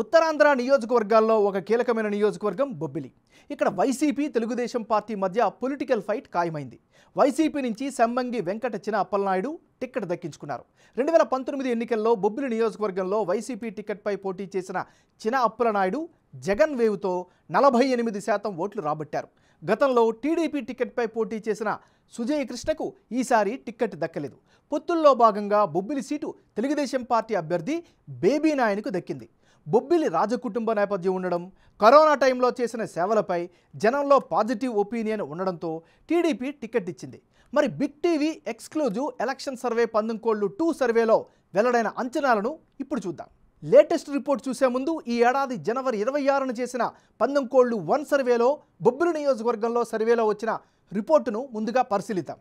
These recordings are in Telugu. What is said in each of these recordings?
ఉత్తరాంధ్ర నియోజకవర్గాల్లో ఒక కీలకమైన నియోజకవర్గం బొబ్బిలి ఇక్కడ వైసీపీ తెలుగుదేశం పార్టీ మధ్య పొలిటికల్ ఫైట్ ఖాయమైంది వైసీపీ నుంచి సెమ్మంగి వెంకట చిన అప్పలనాయుడు టిక్కెట్ దక్కించుకున్నారు రెండు వేల పంతొమ్మిది ఎన్నికల్లో బొబ్బిలి నియోజకవర్గంలో వైసీపీ టిక్కెట్పై పోటీ చేసిన చిన అప్పలనాయుడు జగన్ వేవ్తో నలభై ఎనిమిది శాతం ఓట్లు రాబట్టారు గతంలో టీడీపీ టికెట్పై పోటీ చేసిన సుజయ్ కృష్ణకు ఈసారి టిక్కెట్ దక్కలేదు పొత్తుల్లో భాగంగా బొబ్బిలి సీటు తెలుగుదేశం పార్టీ అభ్యర్థి బేబీ నాయనకు దక్కింది బొబ్బిలి రాజకుటుంబ నేపథ్యం ఉండడం కరోనా టైంలో చేసిన సేవలపై జనంలో పాజిటివ్ ఒపీనియన్ ఉండడంతో టీడీపీ టికెట్ ఇచ్చింది మరి Big TV exclusive election survey పందంకోళ్లు టూ సర్వేలో వెల్లడైన అంచనాలను ఇప్పుడు చూద్దాం లేటెస్ట్ రిపోర్ట్ చూసే ముందు ఈ ఏడాది జనవరి ఇరవై ఆరున చేసిన పందంకోళ్లు వన్ సర్వేలో బొబ్బిలి నియోజకవర్గంలో సర్వేలో వచ్చిన రిపోర్టును ముందుగా పరిశీలిద్దాం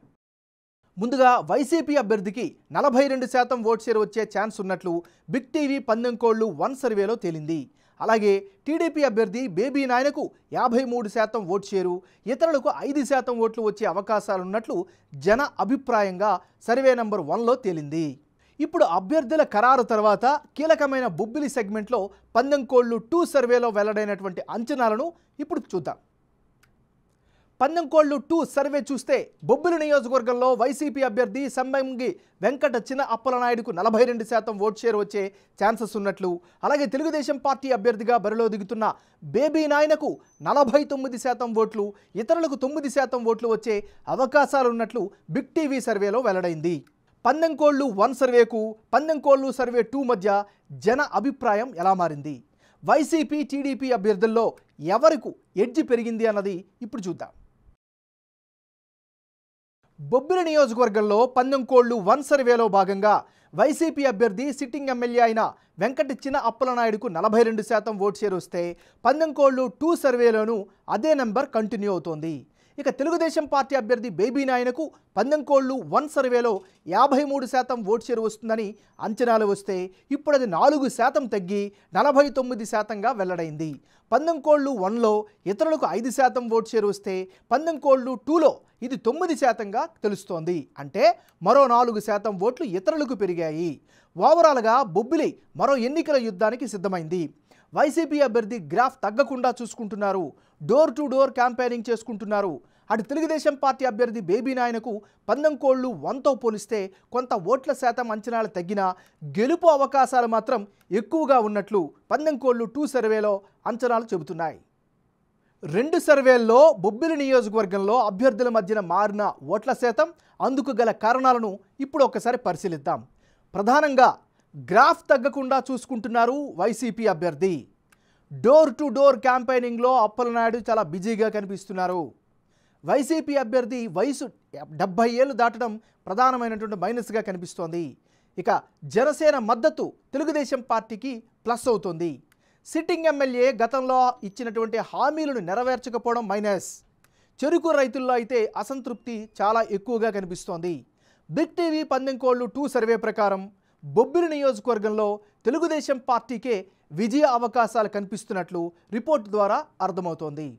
ముందుగా వైసీపీ అభ్యర్థికి నలభై రెండు శాతం ఓట్ షేర్ వచ్చే ఛాన్స్ ఉన్నట్లు బిగ్ టీవీ పందెం కోళ్లు వన్ సర్వేలో తేలింది అలాగే టీడీపీ అభ్యర్థి బేబీ నాయనకు యాభై మూడు శాతం ఓట్ షేరు ఇతరులకు ఐదు శాతం ఓట్లు వచ్చే అవకాశాలున్నట్లు జన అభిప్రాయంగా సర్వే నంబర్ వన్లో తేలింది ఇప్పుడు అభ్యర్థుల ఖరారు తర్వాత కీలకమైన బుబ్బిలి సెగ్మెంట్లో పందెం కోళ్లు టూ సర్వేలో వెల్లడైనటువంటి అంచనాలను ఇప్పుడు చూద్దాం పందెంకోళ్లు టూ సర్వే చూస్తే బొబ్బిలి నియోజకవర్గంలో వైసీపీ అభ్యర్థి సంబంగి వెంకట చిన అప్పలనాయుడుకు నలభై రెండు శాతం ఓట్ షేర్ వచ్చే ఛాన్సెస్ ఉన్నట్లు అలాగే తెలుగుదేశం పార్టీ అభ్యర్థిగా బరిలో దిగుతున్న బేబీ నాయనకు నలభై తొమ్మిది శాతం ఓట్లు ఇతరులకు తొమ్మిది శాతం ఓట్లు వచ్చే అవకాశాలున్నట్లు బిగ్ టీవీ సర్వేలో వెల్లడైంది పందెంకోళ్లు వన్ సర్వేకు పందెంకోళ్లు సర్వే టూ మధ్య జన అభిప్రాయం ఎలా మారింది వైసీపీ టీడీపీ అభ్యర్థుల్లో ఎవరకు ఎడ్జి పెరిగింది అన్నది ఇప్పుడు చూద్దాం బొబ్బిలి నియోజకవర్గంలో పందెం కోళ్లు వన్ సర్వేలో భాగంగా వైసీపీ అభ్యర్థి సిట్టింగ్ ఎమ్మెల్యే అయిన వెంకట చిన అప్పలనాయుడుకు నలభై రెండు శాతం ఓట్ షేర్ వస్తే టూ సర్వేలోనూ అదే నెంబర్ కంటిన్యూ అవుతోంది ఇక తెలుగుదేశం పార్టీ అభ్యర్థి బేబీ నాయనకు పందెంకోళ్లు వన్ సర్వేలో యాభై మూడు శాతం ఓటు చేరు వస్తుందని అంచనాలు వస్తే ఇప్పుడు అది నాలుగు శాతం తగ్గి నలభై తొమ్మిది శాతంగా వెల్లడైంది పందెంకోళ్లు వన్లో ఇతరులకు ఐదు శాతం ఓటు చేరు వస్తే పందెంకోళ్లు టూలో ఇది తొమ్మిది శాతంగా తెలుస్తోంది అంటే మరో నాలుగు శాతం ఓట్లు ఇతరులకు పెరిగాయి ఓవరాల్గా బొబ్బిలి మరో ఎన్నికల యుద్ధానికి సిద్ధమైంది వైసీపీ అభ్యర్థి గ్రాఫ్ తగ్గకుండా చూసుకుంటున్నారు డోర్ టు డోర్ క్యాంపెయినింగ్ చేసుకుంటున్నారు అటు తెలుగుదేశం పార్టీ అభ్యర్థి బేబీ నాయనకు పందంకోళ్లు వంతో పోలిస్తే కొంత ఓట్ల శాతం అంచనాలు తగ్గినా గెలుపు అవకాశాలు మాత్రం ఎక్కువగా ఉన్నట్లు పందంకోళ్లు టూ సర్వేలో అంచనాలు చెబుతున్నాయి రెండు సర్వేల్లో బొబ్బిలి నియోజకవర్గంలో అభ్యర్థుల మధ్యన మారిన ఓట్ల శాతం అందుకు గల కారణాలను ఇప్పుడు ఒకసారి పరిశీలిద్దాం ప్రధానంగా గ్రాఫ్ తగ్గకుండా చూసుకుంటున్నారు వైసీపీ అభ్యర్థి డోర్ టు డోర్ క్యాంపెయినింగ్లో అప్పలనాయుడు చాలా బిజీగా కనిపిస్తున్నారు వైసీపీ అభ్యర్థి వయసు డెబ్బై ఏళ్ళు దాటడం ప్రధానమైనటువంటి మైనస్గా కనిపిస్తోంది ఇక జనసేన మద్దతు తెలుగుదేశం పార్టీకి ప్లస్ అవుతుంది సిట్టింగ్ ఎమ్మెల్యే గతంలో ఇచ్చినటువంటి హామీలను నెరవేర్చకపోవడం మైనస్ చెరుకు రైతుల్లో అయితే అసంతృప్తి చాలా ఎక్కువగా కనిపిస్తోంది బిగ్ టీవీ పందెంకోళ్ళు టూ సర్వే ప్రకారం బొబ్బిలి నియోజకవర్గంలో తెలుగుదేశం పార్టీకే విజయ అవకాశాలు కనిపిస్తున్నట్లు రిపోర్ట్ ద్వారా అర్థమవుతోంది